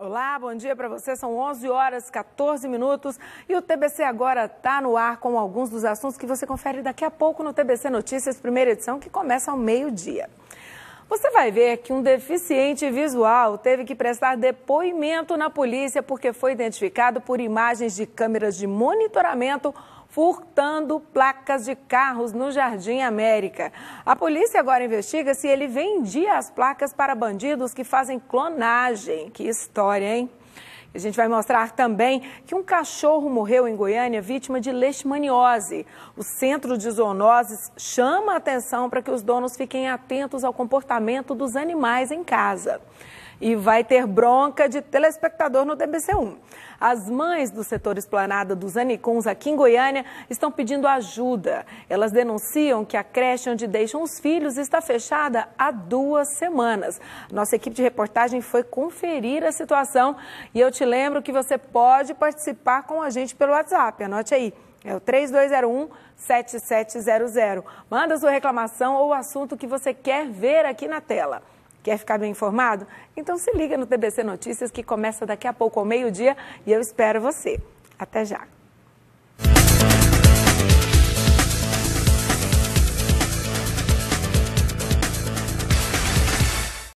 Olá, bom dia para você. São 11 horas 14 minutos e o TBC agora está no ar com alguns dos assuntos que você confere daqui a pouco no TBC Notícias, primeira edição, que começa ao meio-dia. Você vai ver que um deficiente visual teve que prestar depoimento na polícia porque foi identificado por imagens de câmeras de monitoramento furtando placas de carros no Jardim América. A polícia agora investiga se ele vendia as placas para bandidos que fazem clonagem. Que história, hein? A gente vai mostrar também que um cachorro morreu em Goiânia vítima de leishmaniose. O Centro de Zoonoses chama a atenção para que os donos fiquem atentos ao comportamento dos animais em casa. E vai ter bronca de telespectador no DBC1. As mães do setor esplanada dos Anicuns aqui em Goiânia estão pedindo ajuda. Elas denunciam que a creche onde deixam os filhos está fechada há duas semanas. Nossa equipe de reportagem foi conferir a situação e eu te te lembro que você pode participar com a gente pelo WhatsApp. Anote aí. É o 3201-7700. Manda sua reclamação ou o assunto que você quer ver aqui na tela. Quer ficar bem informado? Então se liga no TBC Notícias que começa daqui a pouco ao meio-dia e eu espero você. Até já!